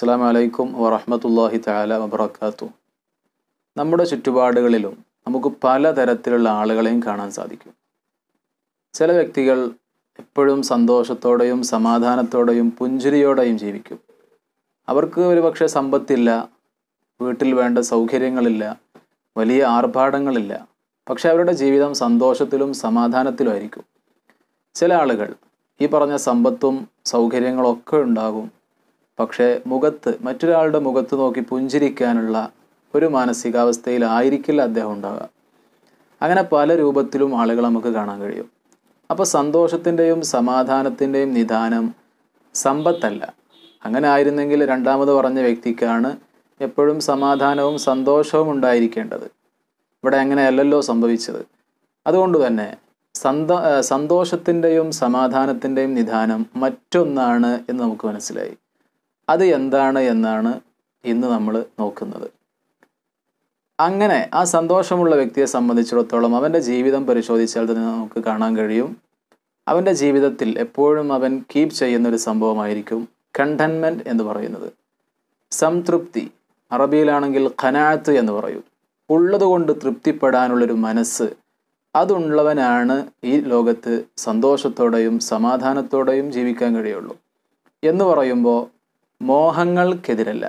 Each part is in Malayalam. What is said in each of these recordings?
അസ്സാം വലൈക്കും വറഹമത്തല്ലാഹി താല വബർക്കാത്തു നമ്മുടെ ചുറ്റുപാടുകളിലും നമുക്ക് പലതരത്തിലുള്ള ആളുകളെയും കാണാൻ സാധിക്കും ചില വ്യക്തികൾ എപ്പോഴും സന്തോഷത്തോടെയും സമാധാനത്തോടെയും പുഞ്ചിരിയോടെയും ജീവിക്കും അവർക്ക് പക്ഷേ സമ്പത്തില്ല വീട്ടിൽ വേണ്ട സൗകര്യങ്ങളില്ല വലിയ ആർഭാടങ്ങളില്ല പക്ഷെ അവരുടെ ജീവിതം സന്തോഷത്തിലും സമാധാനത്തിലും ആയിരിക്കും ചില ആളുകൾ ഈ പറഞ്ഞ സമ്പത്തും സൗകര്യങ്ങളൊക്കെ ഉണ്ടാകും പക്ഷേ മുഖത്ത് മറ്റൊരാളുടെ മുഖത്ത് നോക്കി പുഞ്ചിരിക്കാനുള്ള ഒരു മാനസികാവസ്ഥയിലായിരിക്കില്ല അദ്ദേഹം ഉണ്ടാകുക അങ്ങനെ പല രൂപത്തിലും ആളുകളെ നമുക്ക് കാണാൻ കഴിയും അപ്പോൾ സന്തോഷത്തിൻ്റെയും സമാധാനത്തിൻ്റെയും നിദാനം സമ്പത്തല്ല അങ്ങനെ ആയിരുന്നെങ്കിൽ രണ്ടാമത് പറഞ്ഞ വ്യക്തിക്കാണ് എപ്പോഴും സമാധാനവും സന്തോഷവും ഉണ്ടായിരിക്കേണ്ടത് ഇവിടെ അങ്ങനെയല്ലല്ലോ സംഭവിച്ചത് അതുകൊണ്ട് തന്നെ സന്തോ സന്തോഷത്തിൻ്റെയും സമാധാനത്തിൻ്റെയും നിദാനം മറ്റൊന്നാണ് എന്ന് നമുക്ക് മനസ്സിലായി അത് എന്താണ് എന്നാണ് ഇന്ന് നമ്മൾ നോക്കുന്നത് അങ്ങനെ ആ സന്തോഷമുള്ള വ്യക്തിയെ സംബന്ധിച്ചിടത്തോളം അവൻ്റെ ജീവിതം പരിശോധിച്ചാൽ തന്നെ നമുക്ക് കാണാൻ കഴിയും അവൻ്റെ ജീവിതത്തിൽ എപ്പോഴും അവൻ കീപ്പ് ചെയ്യുന്ന ഒരു സംഭവമായിരിക്കും കണ്ടൻമെൻറ്റ് എന്ന് പറയുന്നത് സംതൃപ്തി അറബിയിലാണെങ്കിൽ ഖനാത്ത് എന്ന് പറയും ഉള്ളതുകൊണ്ട് തൃപ്തിപ്പെടാനുള്ളൊരു മനസ്സ് അതുള്ളവനാണ് ഈ ലോകത്ത് സന്തോഷത്തോടെയും സമാധാനത്തോടെയും ജീവിക്കാൻ കഴിയുള്ളൂ എന്ന് പറയുമ്പോൾ മോഹങ്ങൾക്കെതിരല്ല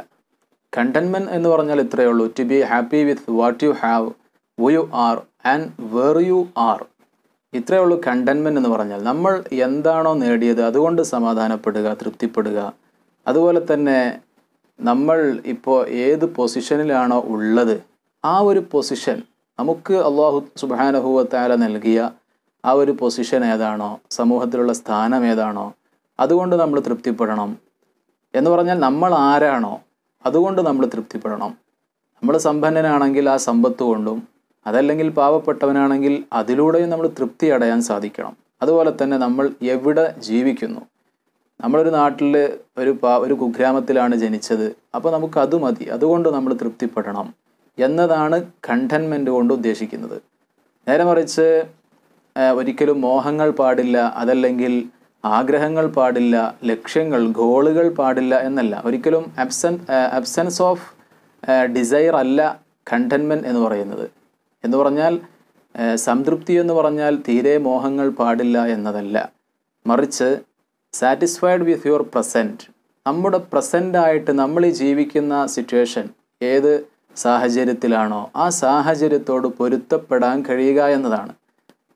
കണ്ടൻമെൻറ്റ് എന്ന് പറഞ്ഞാൽ ഇത്രയേ ഉള്ളൂ to be happy with what you have who you are and where you are ഇത്രയേ ഉള്ളൂ കണ്ടൻമെൻറ്റ് എന്ന് പറഞ്ഞാൽ നമ്മൾ എന്താണോ നേടിയത് അതുകൊണ്ട് സമാധാനപ്പെടുക തൃപ്തിപ്പെടുക അതുപോലെ തന്നെ നമ്മൾ ഇപ്പോൾ ഏത് പൊസിഷനിലാണോ ഉള്ളത് ആ ഒരു പൊസിഷൻ നമുക്ക് അള്ളാഹു സുബാനഹുവത്താല നൽകിയ ആ ഒരു പൊസിഷൻ ഏതാണോ സമൂഹത്തിലുള്ള സ്ഥാനം ഏതാണോ അതുകൊണ്ട് നമ്മൾ തൃപ്തിപ്പെടണം എന്ന് പറഞ്ഞാൽ നമ്മൾ ആരാണോ അതുകൊണ്ട് നമ്മൾ തൃപ്തിപ്പെടണം നമ്മൾ സമ്പന്നനാണെങ്കിൽ ആ സമ്പത്ത് കൊണ്ടും അതല്ലെങ്കിൽ പാവപ്പെട്ടവനാണെങ്കിൽ അതിലൂടെയും നമ്മൾ തൃപ്തി അടയാൻ സാധിക്കണം അതുപോലെ തന്നെ നമ്മൾ എവിടെ ജീവിക്കുന്നു നമ്മളൊരു നാട്ടിൽ ഒരു പാ ഒരു കുഗ്രാമത്തിലാണ് ജനിച്ചത് അപ്പോൾ നമുക്ക് അത് മതി അതുകൊണ്ട് നമ്മൾ തൃപ്തിപ്പെടണം എന്നതാണ് കണ്ടൻമെൻ്റ് കൊണ്ട് ഉദ്ദേശിക്കുന്നത് നേരെ മറിച്ച് ഒരിക്കലും മോഹങ്ങൾ പാടില്ല അതല്ലെങ്കിൽ ആഗ്രഹങ്ങൾ പാടില്ല ലക്ഷ്യങ്ങൾ ഗോളുകൾ പാടില്ല എന്നല്ല ഒരിക്കലും അബ്സൻ അബ്സൻസ് ഓഫ് ഡിസൈർ അല്ല കണ്ടൻമെൻറ്റ് എന്ന് പറയുന്നത് എന്ന് പറഞ്ഞാൽ സംതൃപ്തി എന്ന് പറഞ്ഞാൽ തീരെ മോഹങ്ങൾ പാടില്ല എന്നതല്ല മറിച്ച് സാറ്റിസ്ഫൈഡ് വിത്ത് യുവർ പ്രസൻറ്റ് നമ്മുടെ പ്രസൻ്റായിട്ട് നമ്മൾ ഈ ജീവിക്കുന്ന സിറ്റുവേഷൻ ഏത് സാഹചര്യത്തിലാണോ ആ സാഹചര്യത്തോട് പൊരുത്തപ്പെടാൻ കഴിയുക എന്നതാണ്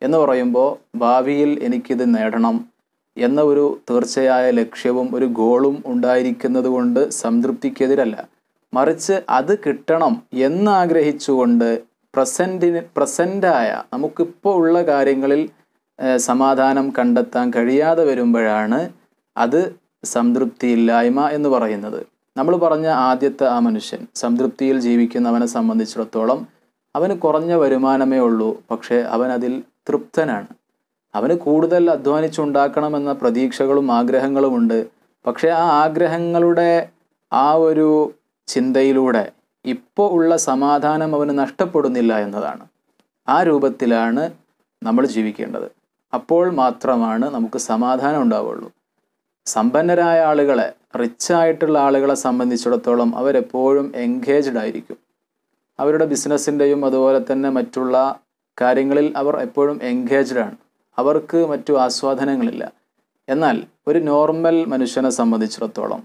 എന്ന് പറയുമ്പോൾ ഭാവിയിൽ എനിക്കിത് നേടണം എന്ന ഒരു തീർച്ചയായ ലക്ഷ്യവും ഒരു ഗോളും ഉണ്ടായിരിക്കുന്നത് കൊണ്ട് സംതൃപ്തിക്കെതിരല്ല മറിച്ച് അത് കിട്ടണം എന്നാഗ്രഹിച്ചുകൊണ്ട് പ്രസൻറ്റിന് പ്രസൻ്റായ നമുക്കിപ്പോൾ ഉള്ള കാര്യങ്ങളിൽ സമാധാനം കണ്ടെത്താൻ കഴിയാതെ വരുമ്പോഴാണ് അത് സംതൃപ്തിയില്ലായ്മ എന്ന് പറയുന്നത് നമ്മൾ പറഞ്ഞ ആദ്യത്തെ ആ മനുഷ്യൻ സംതൃപ്തിയിൽ ജീവിക്കുന്നവനെ സംബന്ധിച്ചിടത്തോളം അവന് കുറഞ്ഞ വരുമാനമേ ഉള്ളൂ പക്ഷേ അവൻ അതിൽ തൃപ്തനാണ് അവന് കൂടുതൽ അധ്വാനിച്ചുണ്ടാക്കണമെന്ന പ്രതീക്ഷകളും ഉണ്ട് പക്ഷേ ആ ആഗ്രഹങ്ങളുടെ ആ ഒരു ചിന്തയിലൂടെ ഇപ്പോൾ ഉള്ള സമാധാനം അവന് നഷ്ടപ്പെടുന്നില്ല എന്നതാണ് ആ രൂപത്തിലാണ് നമ്മൾ ജീവിക്കേണ്ടത് അപ്പോൾ മാത്രമാണ് നമുക്ക് സമാധാനം ഉണ്ടാവുള്ളൂ സമ്പന്നരായ ആളുകളെ റിച്ചായിട്ടുള്ള ആളുകളെ സംബന്ധിച്ചിടത്തോളം അവരെപ്പോഴും എൻഗേജ്ഡ് ആയിരിക്കും അവരുടെ ബിസിനസ്സിൻ്റെയും അതുപോലെ തന്നെ മറ്റുള്ള കാര്യങ്ങളിൽ അവർ എപ്പോഴും എൻഗേജ്ഡ് ആണ് അവർക്ക് മറ്റു ആസ്വാദനങ്ങളില്ല എന്നാൽ ഒരു നോർമൽ മനുഷ്യനെ സംബന്ധിച്ചിടത്തോളം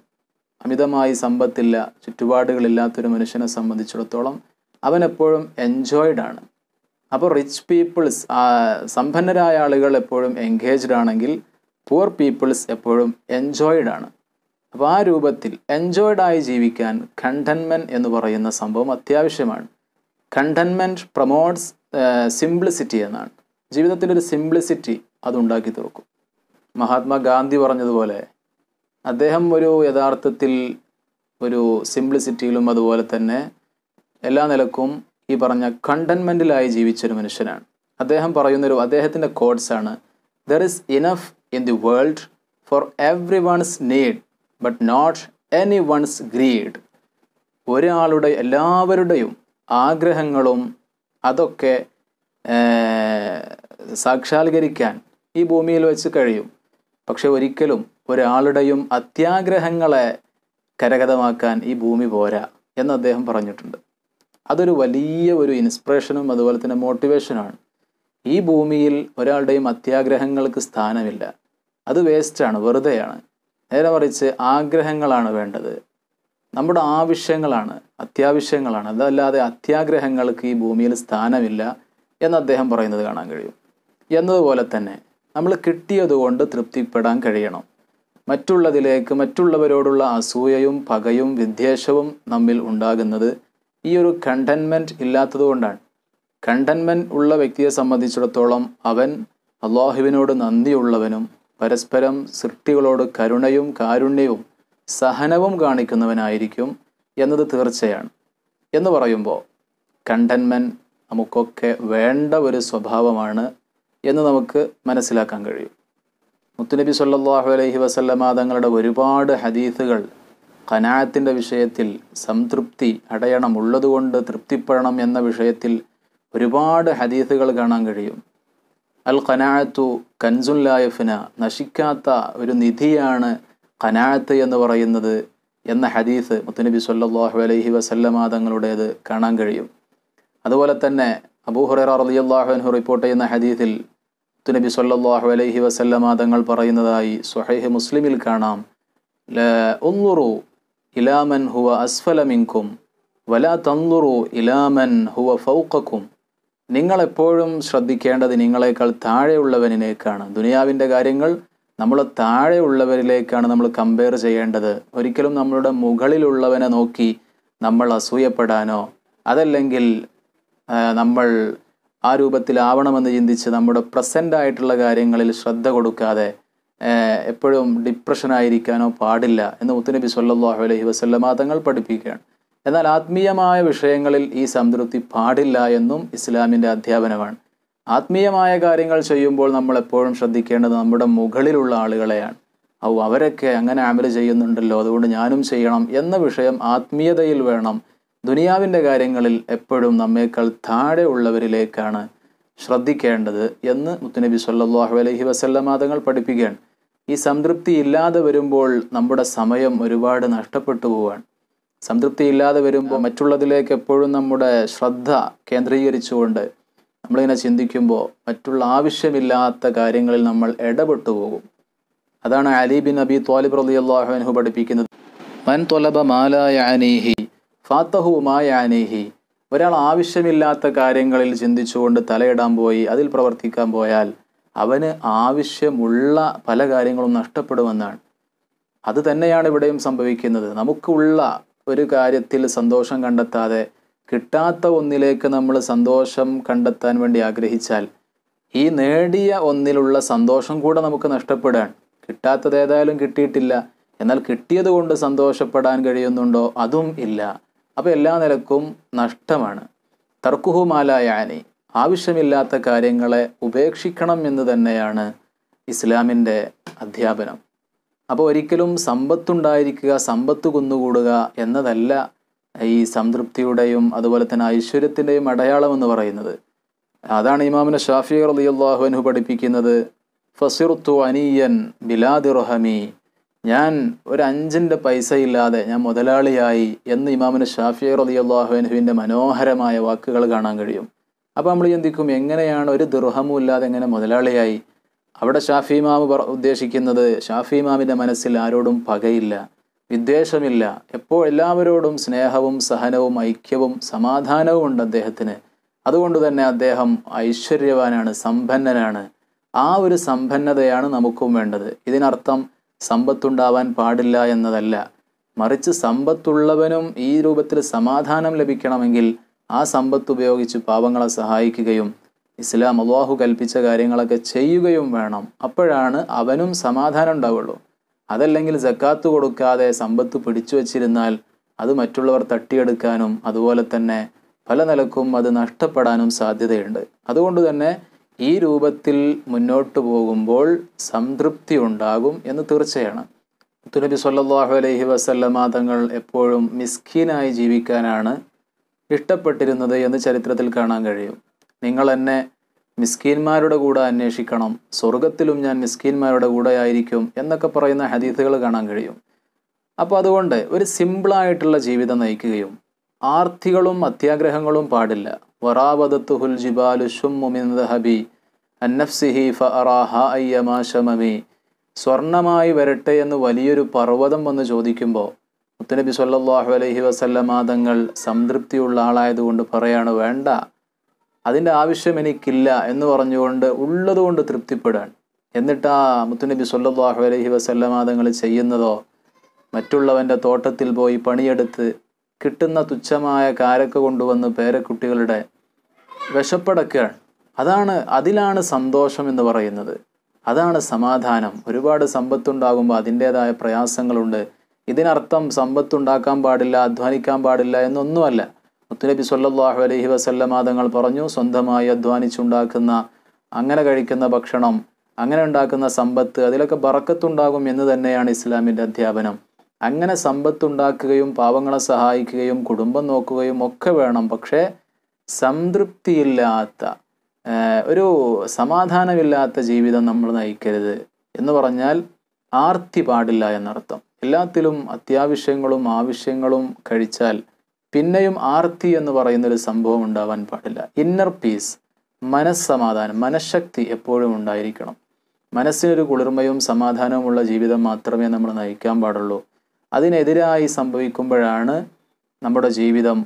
അമിതമായി സമ്പത്തില്ല ചുറ്റുപാടുകളില്ലാത്തൊരു മനുഷ്യനെ സംബന്ധിച്ചിടത്തോളം എപ്പോഴും എൻജോയ്ഡ് ആണ് അപ്പോൾ റിച്ച് പീപ്പിൾസ് സമ്പന്നരായ ആളുകൾ എപ്പോഴും എൻഗേജ്ഡ് ആണെങ്കിൽ പുവർ പീപ്പിൾസ് എപ്പോഴും എൻജോയ്ഡ് ആണ് അപ്പോൾ ആ രൂപത്തിൽ എൻജോയ്ഡായി ജീവിക്കാൻ കണ്ടൻമെൻറ്റ് എന്ന് പറയുന്ന സംഭവം അത്യാവശ്യമാണ് കണ്ടൻമെൻറ്റ് പ്രൊമോട്ട്സ് സിംപ്ലിസിറ്റി എന്നാണ് ജീവിതത്തിൻ്റെ ഒരു സിംപ്ലിസിറ്റി അതുണ്ടാക്കി തീർക്കും മഹാത്മാഗാന്ധി പറഞ്ഞതുപോലെ അദ്ദേഹം ഒരു യഥാർത്ഥത്തിൽ ഒരു സിംപ്ലിസിറ്റിയിലും അതുപോലെ തന്നെ എല്ലാ നിലക്കും ഈ പറഞ്ഞ കണ്ടൻമെൻറ്റിലായി ജീവിച്ചൊരു മനുഷ്യനാണ് അദ്ദേഹം പറയുന്നൊരു അദ്ദേഹത്തിൻ്റെ കോഡ്സാണ് there is enough in the world for everyone's need but not anyone's greed ഒരാളുടെ എല്ലാവരുടെയും ആഗ്രഹങ്ങളും അതൊക്കെ സാക്ഷാത്കരിക്കാൻ ഈ ഭൂമിയിൽ വെച്ച് കഴിയും പക്ഷെ ഒരിക്കലും ഒരാളുടെയും അത്യാഗ്രഹങ്ങളെ കരഗതമാക്കാൻ ഈ ഭൂമി പോരാ എന്ന് അദ്ദേഹം പറഞ്ഞിട്ടുണ്ട് അതൊരു വലിയ ഒരു ഇൻസ്പിറേഷനും അതുപോലെ തന്നെ മോട്ടിവേഷനുമാണ് ഈ ഭൂമിയിൽ ഒരാളുടെയും അത്യാഗ്രഹങ്ങൾക്ക് സ്ഥാനമില്ല അത് വേസ്റ്റാണ് വെറുതെയാണ് നേരെ മറിച്ച് ആഗ്രഹങ്ങളാണ് വേണ്ടത് നമ്മുടെ ആവശ്യങ്ങളാണ് അത്യാവശ്യങ്ങളാണ് അതല്ലാതെ അത്യാഗ്രഹങ്ങൾക്ക് ഈ ഭൂമിയിൽ സ്ഥാനമില്ല എന്ന് അദ്ദേഹം പറയുന്നത് കാണാൻ കഴിയും എന്നതുപോലെ തന്നെ നമ്മൾ കിട്ടിയതുകൊണ്ട് തൃപ്തിപ്പെടാൻ കഴിയണം മറ്റുള്ളതിലേക്ക് മറ്റുള്ളവരോടുള്ള അസൂയയും പകയും വിദ്വേഷവും നമ്മിൽ ഉണ്ടാകുന്നത് ഈ ഒരു കണ്ടൻമെൻറ്റ് ഇല്ലാത്തതുകൊണ്ടാണ് കണ്ടൻമെൻറ്റ് ഉള്ള വ്യക്തിയെ സംബന്ധിച്ചിടത്തോളം അവൻ അള്ളാഹുവിനോട് നന്ദിയുള്ളവനും പരസ്പരം സൃഷ്ടികളോട് കരുണയും കാരുണ്യവും സഹനവും കാണിക്കുന്നവനായിരിക്കും എന്നത് തീർച്ചയാണ് എന്ന് പറയുമ്പോൾ കണ്ടൻമെൻറ്റ് നമുക്കൊക്കെ വേണ്ട ഒരു സ്വഭാവമാണ് എന്ന് നമുക്ക് മനസ്സിലാക്കാൻ കഴിയും മുത്തുനബി സല്ലാഹു അലൈഹി വസല്ലമ തങ്ങളുടെ ഒരുപാട് ഹദീസുകൾ ഖനായത്തിൻ്റെ വിഷയത്തിൽ സംതൃപ്തി അടയണം ഉള്ളതുകൊണ്ട് തൃപ്തിപ്പെടണം എന്ന വിഷയത്തിൽ ഒരുപാട് ഹദീസുകൾ കാണാൻ കഴിയും അൽ ഖനായത്തു കൻസുൻ ലായഫിന് നശിക്കാത്ത ഒരു നിധിയാണ് ഖനായത്ത് എന്ന് പറയുന്നത് എന്ന ഹദീസ് മുത്തുനബി സല്ലാഹു അലൈഹി വസല്ലമ തങ്ങളുടേത് കാണാൻ കഴിയും അതുപോലെ തന്നെ അബൂഹുറ റലിയല്ലാഹുവിൻഹു റിപ്പോർട്ട് ചെയ്യുന്ന ഹദീസിൽ നബി സല്ലാഹു അലൈഹി വസല്ലമ തങ്ങൾ പറയുന്നതായി സുഹൈഹ് മുസ്ലിമിൽ കാണാം ല ഒന്നുറു ഇലാമൻ ഹുവ അസ്ഫലമിങ്കും വല തന്നുറു ഇലാമൻ ഹുവ ഫൗക്കും നിങ്ങളെപ്പോഴും ശ്രദ്ധിക്കേണ്ടത് നിങ്ങളെക്കാൾ താഴെയുള്ളവനിലേക്കാണ് ദുനിയാവിൻ്റെ കാര്യങ്ങൾ നമ്മൾ താഴെയുള്ളവരിലേക്കാണ് നമ്മൾ കമ്പയർ ചെയ്യേണ്ടത് ഒരിക്കലും നമ്മളുടെ മുകളിലുള്ളവനെ നോക്കി നമ്മൾ അസൂയപ്പെടാനോ അതല്ലെങ്കിൽ നമ്മൾ ആ രൂപത്തിലാവണമെന്ന് ചിന്തിച്ച് നമ്മുടെ പ്രസൻ്റ് ആയിട്ടുള്ള കാര്യങ്ങളിൽ ശ്രദ്ധ കൊടുക്കാതെ എപ്പോഴും ഡിപ്രഷനായിരിക്കാനോ പാടില്ല എന്ന് മുത്തുനബി സല്ലാഹു അലൈഹി വസല്ലമ തങ്ങൾ പഠിപ്പിക്കുകയാണ് എന്നാൽ ആത്മീയമായ വിഷയങ്ങളിൽ ഈ സംതൃപ്തി പാടില്ല എന്നും ഇസ്ലാമിൻ്റെ അധ്യാപനമാണ് ആത്മീയമായ കാര്യങ്ങൾ ചെയ്യുമ്പോൾ നമ്മൾ എപ്പോഴും ശ്രദ്ധിക്കേണ്ടത് നമ്മുടെ മുകളിലുള്ള ആളുകളെയാണ് ഔ അവരൊക്കെ അങ്ങനെ അമല് ചെയ്യുന്നുണ്ടല്ലോ അതുകൊണ്ട് ഞാനും ചെയ്യണം എന്ന വിഷയം ആത്മീയതയിൽ വേണം ദുനിയാവിൻ്റെ കാര്യങ്ങളിൽ എപ്പോഴും നമ്മേക്കാൾ ഉള്ളവരിലേക്കാണ് ശ്രദ്ധിക്കേണ്ടത് എന്ന് മുത്തുനബി സല്ലാഹു അലഹി വസല്ലമാതങ്ങൾ പഠിപ്പിക്കുകയാണ് ഈ സംതൃപ്തി ഇല്ലാതെ വരുമ്പോൾ നമ്മുടെ സമയം ഒരുപാട് നഷ്ടപ്പെട്ടു പോവാണ് സംതൃപ്തി ഇല്ലാതെ വരുമ്പോൾ മറ്റുള്ളതിലേക്ക് എപ്പോഴും നമ്മുടെ ശ്രദ്ധ കേന്ദ്രീകരിച്ചുകൊണ്ട് നമ്മളിങ്ങനെ ചിന്തിക്കുമ്പോൾ മറ്റുള്ള ആവശ്യമില്ലാത്ത കാര്യങ്ങളിൽ നമ്മൾ ഇടപെട്ടു പോകും അതാണ് അലി ബിൻ അബി ത്വാലിബ് റലി അള്ളാഹു പഠിപ്പിക്കുന്നത് മൻ തൊലബ മാലായ അനീഹി ഫാത്തഹു ഒരാൾ ആവശ്യമില്ലാത്ത കാര്യങ്ങളിൽ ചിന്തിച്ചുകൊണ്ട് തലയിടാൻ പോയി അതിൽ പ്രവർത്തിക്കാൻ പോയാൽ അവന് ആവശ്യമുള്ള പല കാര്യങ്ങളും നഷ്ടപ്പെടുമെന്നാണ് അത് തന്നെയാണ് ഇവിടെയും സംഭവിക്കുന്നത് നമുക്കുള്ള ഒരു കാര്യത്തിൽ സന്തോഷം കണ്ടെത്താതെ കിട്ടാത്ത ഒന്നിലേക്ക് നമ്മൾ സന്തോഷം കണ്ടെത്താൻ വേണ്ടി ആഗ്രഹിച്ചാൽ ഈ നേടിയ ഒന്നിലുള്ള സന്തോഷം കൂടെ നമുക്ക് നഷ്ടപ്പെടാൻ കിട്ടാത്തത് ഏതായാലും കിട്ടിയിട്ടില്ല എന്നാൽ കിട്ടിയത് കൊണ്ട് സന്തോഷപ്പെടാൻ കഴിയുന്നുണ്ടോ അതും ഇല്ല അപ്പോൾ എല്ലാ നിലക്കും നഷ്ടമാണ് തർക്കുഹുമാലായാനി ആവശ്യമില്ലാത്ത കാര്യങ്ങളെ ഉപേക്ഷിക്കണം എന്ന് തന്നെയാണ് ഇസ്ലാമിൻ്റെ അധ്യാപനം അപ്പോൾ ഒരിക്കലും സമ്പത്തുണ്ടായിരിക്കുക സമ്പത്ത് കുന്നുകൂടുക എന്നതല്ല ഈ സംതൃപ്തിയുടെയും അതുപോലെ തന്നെ ഐശ്വര്യത്തിൻ്റെയും അടയാളം എന്ന് പറയുന്നത് അതാണ് ഇമാമിന് ഷാഫി അള്ളാഹുവിനു പഠിപ്പിക്കുന്നത് ഫസിർത്തു അനിയൻ ബിലാദിറഹമി ഞാൻ ഒരു അഞ്ചിൻ്റെ പൈസ ഇല്ലാതെ ഞാൻ മുതലാളിയായി എന്ന് ഇമാമിന് ഷാഫി റതിയുള്ളാഹുവിൻ്റെ മനോഹരമായ വാക്കുകൾ കാണാൻ കഴിയും അപ്പോൾ നമ്മൾ ചിന്തിക്കും എങ്ങനെയാണ് ഒരു ദുർഹമും ഇല്ലാതെ എങ്ങനെ മുതലാളിയായി അവിടെ ഷാഫി ഇമാമ് ഉദ്ദേശിക്കുന്നത് ഷാഫി ഇമാമിൻ്റെ മനസ്സിൽ ആരോടും പകയില്ല വിദ്വേഷമില്ല എപ്പോൾ എല്ലാവരോടും സ്നേഹവും സഹനവും ഐക്യവും സമാധാനവും ഉണ്ട് അദ്ദേഹത്തിന് അതുകൊണ്ട് തന്നെ അദ്ദേഹം ഐശ്വര്യവാനാണ് സമ്പന്നനാണ് ആ ഒരു സമ്പന്നതയാണ് നമുക്കും വേണ്ടത് ഇതിനർത്ഥം സമ്പത്തുണ്ടാവാൻ പാടില്ല എന്നതല്ല മറിച്ച് സമ്പത്തുള്ളവനും ഈ രൂപത്തിൽ സമാധാനം ലഭിക്കണമെങ്കിൽ ആ സമ്പത്ത് ഉപയോഗിച്ച് പാവങ്ങളെ സഹായിക്കുകയും ഇസ്ലാം അള്ളാഹു കൽപ്പിച്ച കാര്യങ്ങളൊക്കെ ചെയ്യുകയും വേണം അപ്പോഴാണ് അവനും സമാധാനം ഉണ്ടാവുള്ളൂ അതല്ലെങ്കിൽ ജക്കാത്ത് കൊടുക്കാതെ സമ്പത്ത് പിടിച്ചു വച്ചിരുന്നാൽ അത് മറ്റുള്ളവർ തട്ടിയെടുക്കാനും അതുപോലെ തന്നെ പല നിലക്കും അത് നഷ്ടപ്പെടാനും സാധ്യതയുണ്ട് അതുകൊണ്ട് തന്നെ ഈ രൂപത്തിൽ മുന്നോട്ട് പോകുമ്പോൾ സംതൃപ്തി ഉണ്ടാകും എന്ന് തീർച്ചയാണ് മുത്തുനബി സല്ലാഹു അലൈഹി വസല്ലമ തങ്ങൾ എപ്പോഴും മിസ്കീനായി ജീവിക്കാനാണ് ഇഷ്ടപ്പെട്ടിരുന്നത് എന്ന് ചരിത്രത്തിൽ കാണാൻ കഴിയും നിങ്ങൾ എന്നെ മിസ്കീന്മാരുടെ കൂടെ അന്വേഷിക്കണം സ്വർഗത്തിലും ഞാൻ മിസ്കീന്മാരുടെ കൂടെ ആയിരിക്കും എന്നൊക്കെ പറയുന്ന ഹദീസുകൾ കാണാൻ കഴിയും അപ്പോൾ അതുകൊണ്ട് ഒരു സിമ്പിളായിട്ടുള്ള ജീവിതം നയിക്കുകയും ആർത്തികളും അത്യാഗ്രഹങ്ങളും പാടില്ല വറാവതത്തുഹുൽ ജിബാലു ഷുമ്മുമിൻ ദഹബി അന്നഫ്സിഹി ഫറാഹമി സ്വർണമായി വരട്ടെ എന്ന് വലിയൊരു പർവ്വതം വന്ന് ചോദിക്കുമ്പോൾ മുത്തനബി സല്ലാഹു അലഹി വസല്ലമാതങ്ങൾ സംതൃപ്തിയുള്ള ആളായതുകൊണ്ട് പറയാണ് വേണ്ട അതിൻ്റെ ആവശ്യം എനിക്കില്ല എന്ന് പറഞ്ഞുകൊണ്ട് ഉള്ളതുകൊണ്ട് തൃപ്തിപ്പെടാൻ എന്നിട്ട് ആ മുത്തുനബി സല്ലാഹു അലഹി വസല്ലമാതങ്ങൾ ചെയ്യുന്നതോ മറ്റുള്ളവൻ്റെ തോട്ടത്തിൽ പോയി പണിയെടുത്ത് കിട്ടുന്ന തുച്ഛമായ കാരക്ക കൊണ്ടുവന്ന് പേരക്കുട്ടികളുടെ വിശപ്പടക്കുകയാണ് അതാണ് അതിലാണ് സന്തോഷം എന്ന് പറയുന്നത് അതാണ് സമാധാനം ഒരുപാട് സമ്പത്തുണ്ടാകുമ്പോൾ അതിൻ്റേതായ പ്രയാസങ്ങളുണ്ട് ഇതിനർത്ഥം സമ്പത്തുണ്ടാക്കാൻ പാടില്ല അധ്വാനിക്കാൻ പാടില്ല എന്നൊന്നുമല്ല മുത്തുനബി സല്ലാഹു അലഹി വസല്ലമാതങ്ങൾ പറഞ്ഞു സ്വന്തമായി അധ്വാനിച്ചുണ്ടാക്കുന്ന അങ്ങനെ കഴിക്കുന്ന ഭക്ഷണം അങ്ങനെ ഉണ്ടാക്കുന്ന സമ്പത്ത് അതിലൊക്കെ ബറക്കത്തുണ്ടാകും എന്ന് തന്നെയാണ് ഇസ്ലാമിൻ്റെ അധ്യാപനം അങ്ങനെ സമ്പത്തുണ്ടാക്കുകയും പാവങ്ങളെ സഹായിക്കുകയും കുടുംബം നോക്കുകയും ഒക്കെ വേണം പക്ഷേ സംതൃപ്തിയില്ലാത്ത ഒരു സമാധാനമില്ലാത്ത ജീവിതം നമ്മൾ നയിക്കരുത് എന്ന് പറഞ്ഞാൽ ആർത്തി പാടില്ല എന്നർത്ഥം എല്ലാത്തിലും അത്യാവശ്യങ്ങളും ആവശ്യങ്ങളും കഴിച്ചാൽ പിന്നെയും ആർത്തി എന്ന് പറയുന്നൊരു സംഭവം ഉണ്ടാവാൻ പാടില്ല ഇന്നർ പീസ് മനസ്സമാധാനം മനഃശക്തി എപ്പോഴും ഉണ്ടായിരിക്കണം മനസ്സിനൊരു കുളിർമയും സമാധാനവുമുള്ള ജീവിതം മാത്രമേ നമ്മൾ നയിക്കാൻ പാടുള്ളൂ അതിനെതിരായി സംഭവിക്കുമ്പോഴാണ് നമ്മുടെ ജീവിതം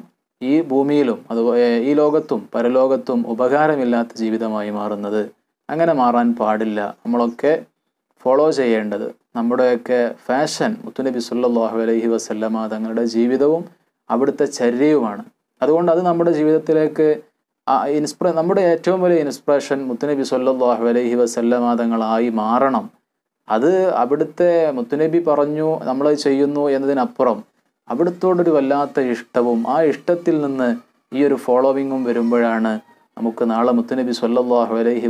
ഈ ഭൂമിയിലും അതുപോലെ ഈ ലോകത്തും പരലോകത്തും ഉപകാരമില്ലാത്ത ജീവിതമായി മാറുന്നത് അങ്ങനെ മാറാൻ പാടില്ല നമ്മളൊക്കെ ഫോളോ ചെയ്യേണ്ടത് നമ്മുടെയൊക്കെ ഫാഷൻ മുത്തുനബി സുല്ലാഹു അലൈഹി വസല്ലമ തങ്ങളുടെ ജീവിതവും അവിടുത്തെ ചര്യയുമാണ് അതുകൊണ്ട് അത് നമ്മുടെ ജീവിതത്തിലേക്ക് ഇൻസ്പ്ര നമ്മുടെ ഏറ്റവും വലിയ ഇൻസ്പിറേഷൻ മുത്തുനബി സല്ലാഹു അലൈഹി വസല്ലമ തങ്ങളായി മാറണം അത് അവിടുത്തെ മുത്തുനബി പറഞ്ഞു നമ്മൾ ചെയ്യുന്നു എന്നതിനപ്പുറം അവിടുത്തോടൊരു വല്ലാത്ത ഇഷ്ടവും ആ ഇഷ്ടത്തിൽ നിന്ന് ഈ ഒരു ഫോളോവിങ്ങും വരുമ്പോഴാണ് നമുക്ക് നാളെ മുത്തുനബി സല്ലാഹു അലൈഹി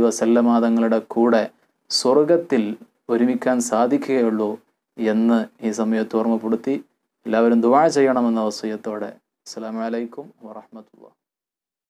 തങ്ങളുടെ കൂടെ സ്വർഗത്തിൽ ഒരുമിക്കാൻ സാധിക്കുകയുള്ളൂ എന്ന് ഈ സമയത്ത് ഓർമ്മപ്പെടുത്തി എല്ലാവരും ദുവാ ചെയ്യണമെന്ന അവസയത്തോടെ അസ്സാം വലൈക്കും വാഹമത്തുള്ള